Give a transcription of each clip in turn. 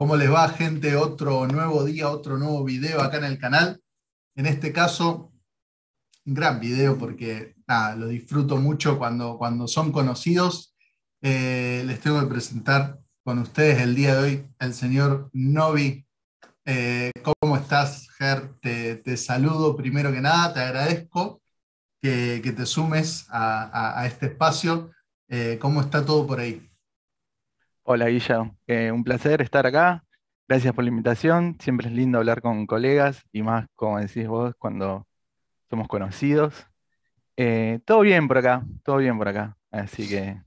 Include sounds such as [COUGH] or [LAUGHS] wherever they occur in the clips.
¿Cómo les va, gente? Otro nuevo día, otro nuevo video acá en el canal. En este caso, un gran video porque lo disfruto mucho cuando, cuando son conocidos. Eh, les tengo que presentar con ustedes el día de hoy el señor Novi. Eh, ¿Cómo estás, Ger? Te, saludo primero que nada, te agradezco que, te sumes a, este espacio. Eh, ¿Cómo está todo por ahí? Hola Guilla, eh, un placer estar acá. Gracias por la invitación. Siempre es lindo hablar con colegas y más, como decís vos, cuando somos conocidos. Eh, todo bien por acá, todo bien por acá. Así que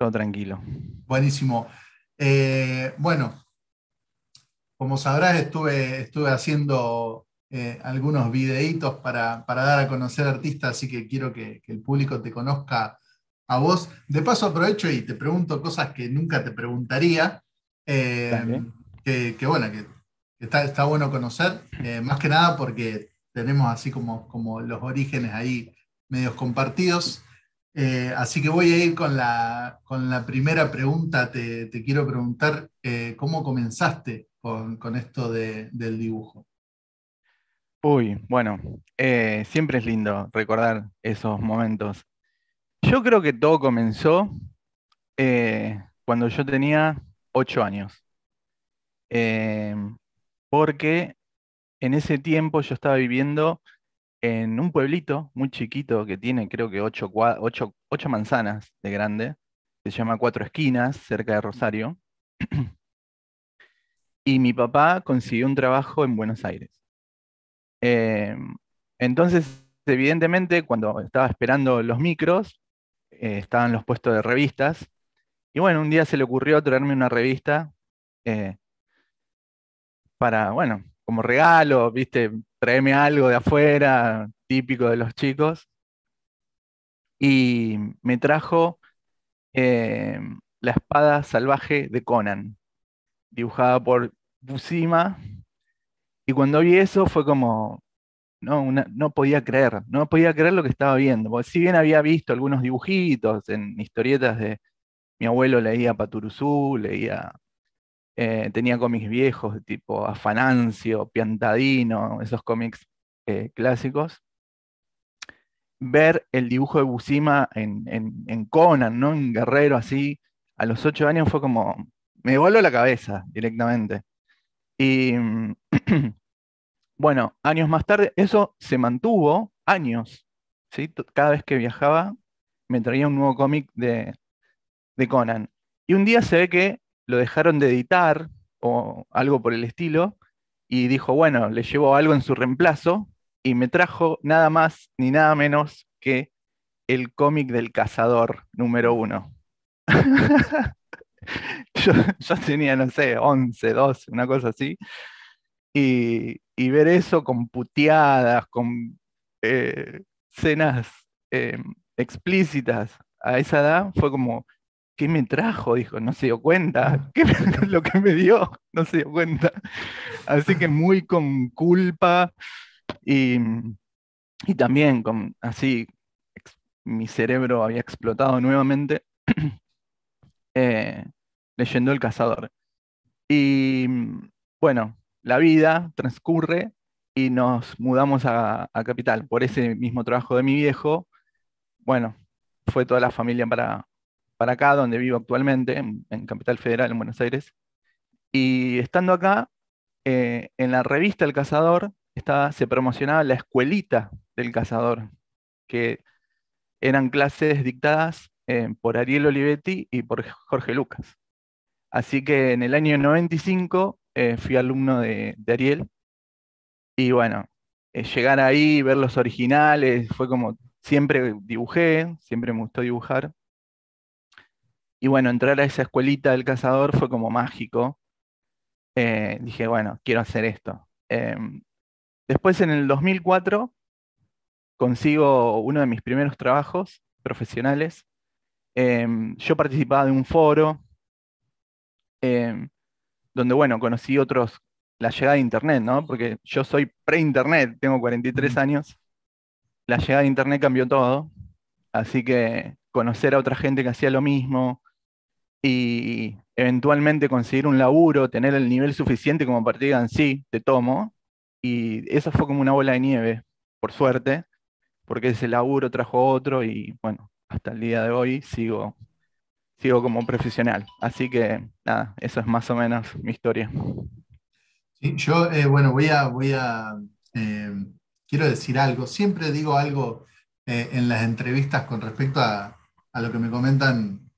todo tranquilo. Buenísimo. Eh, bueno, como sabrás, estuve, estuve haciendo algunos videitos para, dar a conocer artistas, así que quiero que el público te conozca a vos. De paso aprovecho y te pregunto cosas que nunca te preguntaría, eh, que, bueno, que está, está bueno conocer, eh, más que nada porque tenemos así como, como los orígenes ahí medios compartidos. Eh, así que voy a ir con la, con la primera pregunta. Te, quiero preguntar cómo comenzaste con, esto del dibujo. Uy, bueno, siempre es lindo recordar esos momentos. Yo creo que todo comenzó eh, cuando yo tenía ocho años. Em, porque en ese tiempo yo estaba viviendo en un pueblito muy chiquito que tiene creo que ocho, manzanas de grande, se llama Cuatro Esquinas, cerca de Rosario. y mi papá consiguió un trabajo en Buenos Aires. Em, entonces, evidentemente, cuando estaba esperando los micros, eh, estaban los puestos de revistas. Y bueno, un día se le ocurrió traerme una revista eh, para, bueno, como regalo, viste, traeme algo de afuera, típico de los chicos. Y me trajo eh, la espada salvaje de Conan, dibujada por Busima. Y cuando vi eso fue como, no, podía creer, no podía creer lo que estaba viendo. Porque si bien había visto algunos dibujitos en historietas de mi abuelo leía Paturuzú, leía, eh, tenía cómics viejos tipo Afanancio, Piantadino, esos cómics eh, clásicos. Ver el dibujo de Busima en, Conan, ¿no? En Guerrero así, a los ocho años fue como, me voló la cabeza directamente. Y [CLEARS THROAT] Bueno, años más tarde, eso se mantuvo años. Cada vez que viajaba, me traía un nuevo cómic de, Conan. Y un día se ve que lo dejaron de editar o algo por el estilo, y dijo, bueno, le llevo algo en su reemplazo, y me trajo nada más ni nada menos que el cómic del cazador número uno. [LAUGHS] yo, yo, tenía, no sé, 11, 12, una cosa así. Y, ver eso con puteadas, con eh, cenas eh, explícitas a esa edad, fue como, ¿qué me trajo? Dijo, no se dio cuenta. ¿Qué es lo que me dio? No se dio cuenta. Así que muy con culpa y, también con así, mi cerebro había explotado nuevamente [CLEARS THROAT] eh, leyendo El Cazador. Y bueno, la vida transcurre y nos mudamos a, Capital. Por ese mismo trabajo de mi viejo, bueno, fue toda la familia para, para acá, donde vivo actualmente, en, Capital Federal, en Buenos Aires. Y estando acá, eh, en la revista El Cazador estaba, se promocionaba la escuelita del cazador, que eran clases dictadas eh, por Ariel Olivetti y por Jorge Lucas. Así que en el año 95 eh, fui alumno de, Ariel. Y bueno, eh, llegar ahí, ver los originales, fue como siempre dibujé, siempre me gustó dibujar. Y bueno, entrar a esa escuelita del cazador fue como mágico. Eh, dije, bueno, quiero hacer esto. Em, después en el 2004 consigo uno de mis primeros trabajos profesionales. Em, yo participaba de un foro em, donde, bueno, conocí otros, la llegada de Internet, ¿no? Porque yo soy pre-Internet, tengo 43 años, la llegada de Internet cambió todo, así que conocer a otra gente que hacía lo mismo y eventualmente conseguir un laburo, tener el nivel suficiente como para en sí, te tomo, y eso fue como una bola de nieve, por suerte, porque ese laburo trajo otro y bueno, hasta el día de hoy sigo sigo como profesional. Así que nada, esa es más o menos mi historia. Sí, yo, eh, bueno, voy a, voy a eh, quiero decir algo. Siempre digo algo eh, en las entrevistas con respecto a, lo que me comentan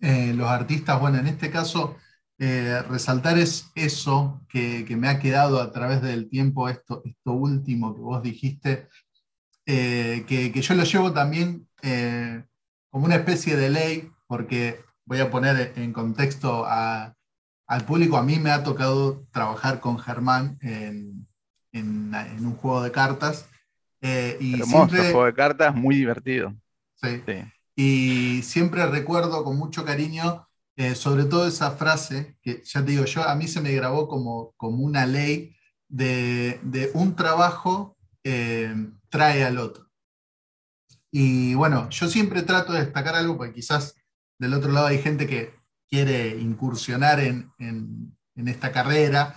los artistas. Bueno, en este caso, resaltar es eso que, me ha quedado a través del tiempo, esto, esto último que vos dijiste, que, que, yo lo llevo también como una especie de ley porque voy a poner en contexto al público, a mí me ha tocado trabajar con Germán en, un juego de cartas. Eh, y Hermoso juego de cartas, muy divertido. Sí, Y siempre recuerdo con mucho cariño, eh, sobre todo esa frase, que ya te digo, yo a mí se me grabó como, como una ley de, de un trabajo eh, trae al otro. Y bueno, yo siempre trato de destacar algo, porque quizás del otro lado hay gente que quiere incursionar en, esta carrera.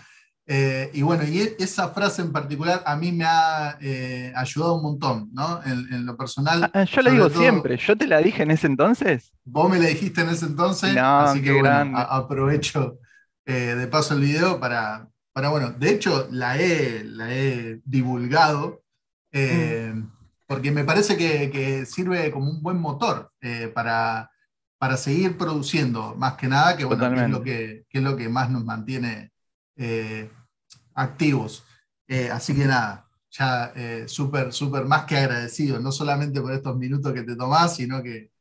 Eh, y bueno, y e, esa frase en particular a mí me ha eh, ayudado un montón, ¿no? En, lo personal. Ah, yo la digo siempre, yo te la dije en ese entonces. Vos me la dijiste en ese entonces, así que bueno, aprovecho eh, de paso el video para, para, bueno, de hecho la he, la he divulgado, mm. porque me parece que, sirve como un buen motor para para seguir produciendo, más que nada, que, es, lo que, es lo que más nos mantiene eh, activos. Eh, así que nada, ya eh, súper, súper más que agradecido, no solamente por estos minutos que te tomás, sino que,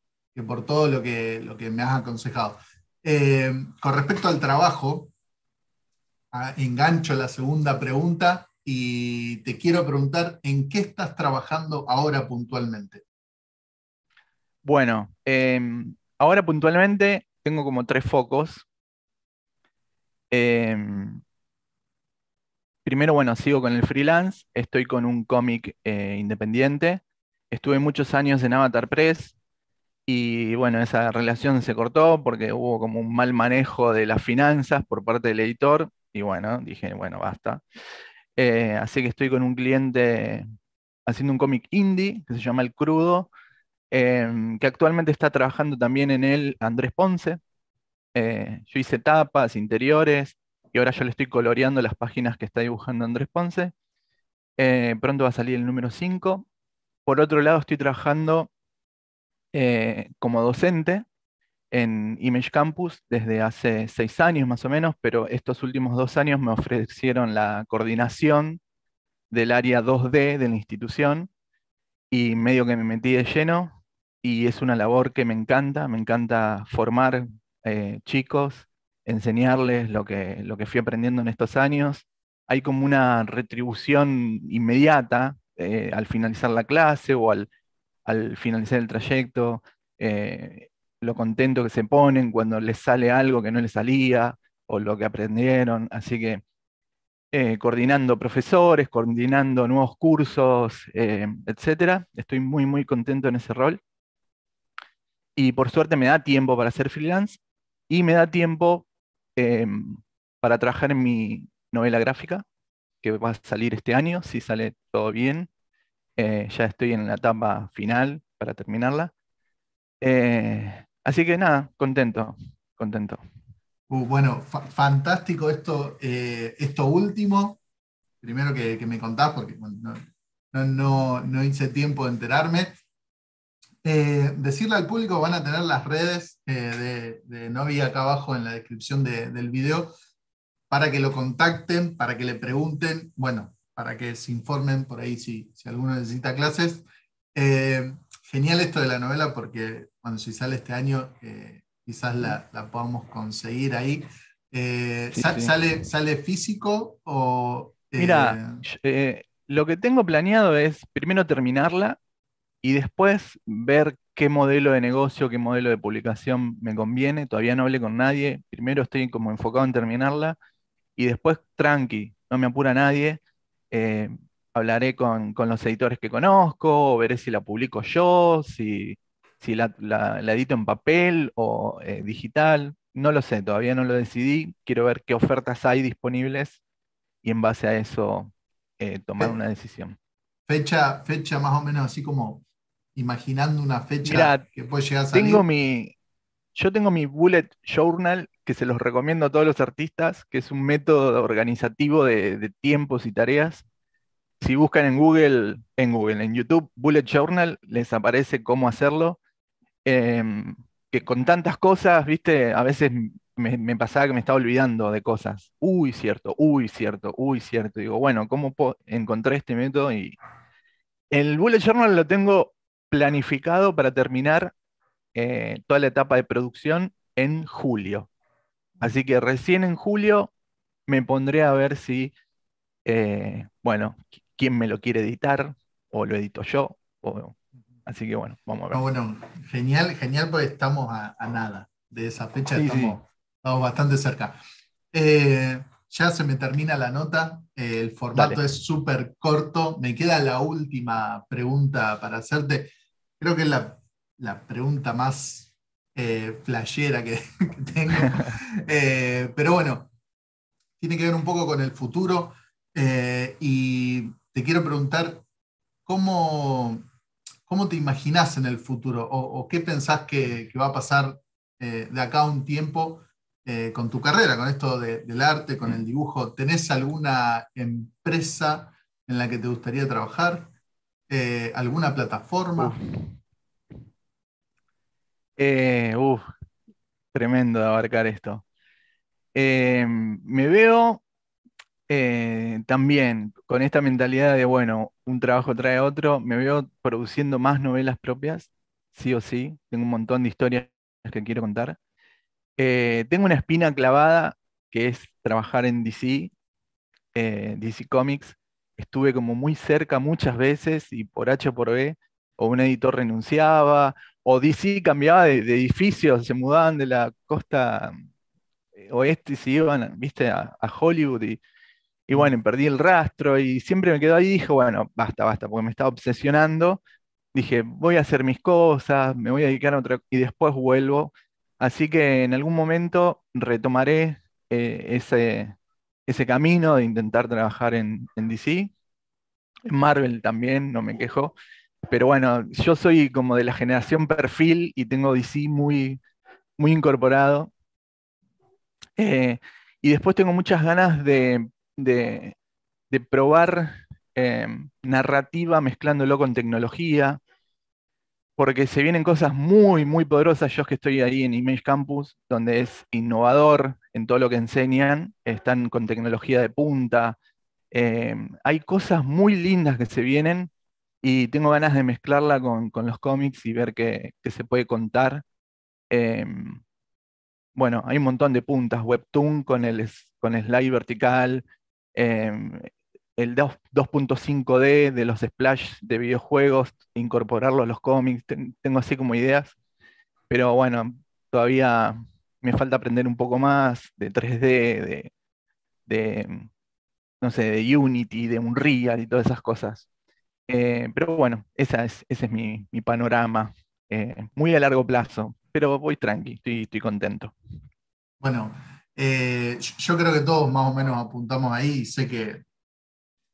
por todo lo que, lo que me has aconsejado. con respecto al trabajo, ah, engancho la segunda pregunta y te quiero preguntar en qué estás trabajando ahora puntualmente. Bueno, em, ahora puntualmente tengo como tres focos. Em, primero, bueno, sigo con el freelance, estoy con un cómic eh, independiente, estuve muchos años en Avatar Press y bueno, esa relación se cortó porque hubo como un mal manejo de las finanzas por parte del editor y bueno, dije, bueno, basta. Eh, así que estoy con un cliente haciendo un cómic indie que se llama El Crudo Em, que actualmente está trabajando también en él Andrés Ponce. Eh, yo hice tapas, interiores, y ahora yo le estoy coloreando las páginas que está dibujando Andrés Ponce. Eh, pronto va a salir el número 5. Por otro lado, estoy trabajando eh, como docente en Image Campus desde hace seis años más o menos, pero estos últimos dos años me ofrecieron la coordinación del área 2D de la institución y medio que me metí de lleno, y es una labor que me encanta, me encanta formar eh, chicos, enseñarles lo que, lo que fui aprendiendo en estos años. Hay como una retribución inmediata eh, al finalizar la clase o al, finalizar el trayecto, eh, lo contento que se ponen cuando les sale algo que no les salía o lo que aprendieron. Así que coordinando profesores, coordinando nuevos cursos, etc., etcétera. Estoy muy, muy contento en ese rol y por suerte me da tiempo para hacer freelance y me da tiempo em, para trabajar en mi novela gráfica, que va a salir este año, si sale todo bien. Eh, ya estoy en la etapa final para terminarla. Eh, así que nada, contento, contento. Uh, bueno, fantástico esto, eh, esto último. Primero que, me contás, porque no, no, no hice tiempo de enterarme. Eh, decirle al público, van a tener las redes eh, de, Novi acá abajo en la descripción del video, para que lo contacten, para que le pregunten, bueno, para que se informen por ahí si, si alguno necesita clases. Eh, genial esto de la novela porque cuando se sale este año quizás la, la, podamos conseguir ahí. Sale, ¿Sale físico o...? Mira, lo que tengo planeado es primero terminarla y después ver qué modelo de negocio, qué modelo de publicación me conviene. Todavía no hablé con nadie. Primero estoy como enfocado en terminarla y después tranqui, no me apura nadie. Eh, hablaré con, los editores que conozco, veré si la publico yo, si, la, edito en papel o eh, digital. No lo sé, todavía no lo decidí. Quiero ver qué ofertas hay disponibles y en base a eso eh, tomar una decisión. Fecha, fecha más o menos así como imaginando una fecha que puede llegar a salir. Tengo mi, yo tengo mi bullet journal que se los recomiendo a todos los artistas, que es un método organizativo de, tiempos y tareas. Si buscan en Google, en Google, en YouTube, bullet journal, les aparece cómo hacerlo. Em, que con tantas cosas, viste, a veces me, pasaba que me estaba olvidando de cosas. Uy, cierto, uy, cierto, uy, cierto. Digo, bueno, ¿cómo encontré este método y, el bullet journal lo tengo planificado para terminar eh, toda la etapa de producción en julio. Así que recién en julio me pondré a ver si, eh, bueno, quién me lo quiere editar, o lo edito yo, o, así que bueno, vamos a ver. Ah, bueno, genial, genial, porque estamos a, nada de esa fecha, estamos, bastante cerca. Eh, ya se me termina la nota, el formato es súper corto. Me queda la última pregunta para hacerte. Creo que es la, pregunta más eh, flashera que, [LAUGHS] tengo. [LAUGHS] Eh, pero bueno, tiene que ver un poco con el futuro. Eh, y te quiero preguntar, ¿cómo, te imaginas en el futuro? ¿O, qué pensás que, va a pasar eh, de acá a un tiempo? Eh, con tu carrera, con esto del arte, con el dibujo. ¿Tenés alguna empresa en la que te gustaría trabajar? Eh, ¿Alguna plataforma? Eh, tremendo de abarcar esto. me veo también con esta mentalidad de, bueno, un trabajo trae otro, me veo produciendo más novelas propias, sí o sí, tengo un montón de historias que quiero contar. Eh, tengo una espina clavada que es trabajar en DC, eh, DC Comics. Estuve como muy cerca muchas veces y por H o por B, o un editor renunciaba, o DC cambiaba de, edificios, edificio, se mudaban de la costa eh, oeste y se iban, viste, a, Hollywood y, mm. bueno, perdí el rastro y siempre me quedo ahí y dije, bueno, basta, basta, porque me estaba obsesionando. Dije, voy a hacer mis cosas, me voy a dedicar a otra y después vuelvo Así que en algún momento retomaré eh, ese, camino de intentar trabajar en, DC. En Marvel también, no me quejo. Pero bueno, yo soy como de la generación perfil y tengo DC muy, muy incorporado. Eh, y después tengo muchas ganas de, de, probar eh, narrativa mezclándolo con tecnología porque se vienen cosas muy, muy poderosas. Yo que estoy ahí en Image Campus, donde es innovador en todo lo que enseñan, están con tecnología de punta. Em, hay cosas muy lindas que se vienen y tengo ganas de mezclarla con, los cómics y ver qué, se puede contar. Em, bueno, hay un montón de puntas, Webtoon con el, con slide vertical, em, el 2.5D de los splash de videojuegos, incorporarlo a los cómics, tengo así como ideas, pero bueno, todavía me falta aprender un poco más de 3D, de, no sé, de Unity, de Unreal y todas esas cosas. Eh, pero bueno, esa es, ese es mi, panorama, eh, muy a largo plazo, pero voy tranqui, estoy, estoy contento. Bueno, eh, yo creo que todos más o menos apuntamos ahí, sé que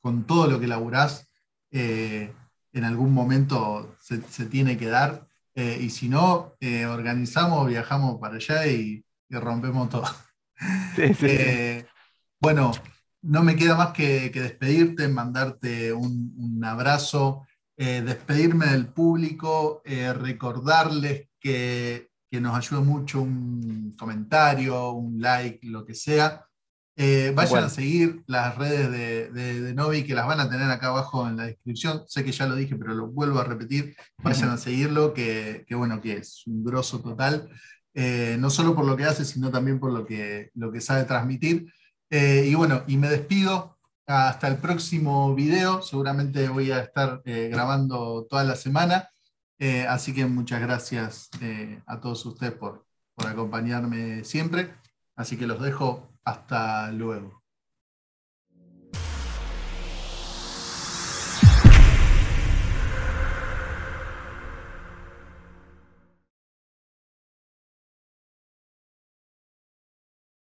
con todo lo que laburás, eh, en algún momento se, tiene que dar. Eh, y si no, eh, organizamos, viajamos para allá y, rompemos todo. [LAUGHS] bueno, no me queda más que, despedirte, mandarte un, abrazo, despedirme del público, recordarles que, que nos ayuda mucho un comentario, un like, lo que sea. Eh, vayan a seguir las redes de, Novi, que las van a tener acá abajo en la descripción. Sé que ya lo dije, pero lo vuelvo a repetir. Vayan a seguirlo, que, bueno, que es un grosso total. Eh, no solo por lo que hace, sino también por lo que, lo que sabe transmitir. Eh, y bueno, y me despido. Hasta el próximo video. Seguramente voy a estar grabando toda la semana. así que muchas gracias a todos ustedes por, por acompañarme siempre. Así que los dejo hasta luego.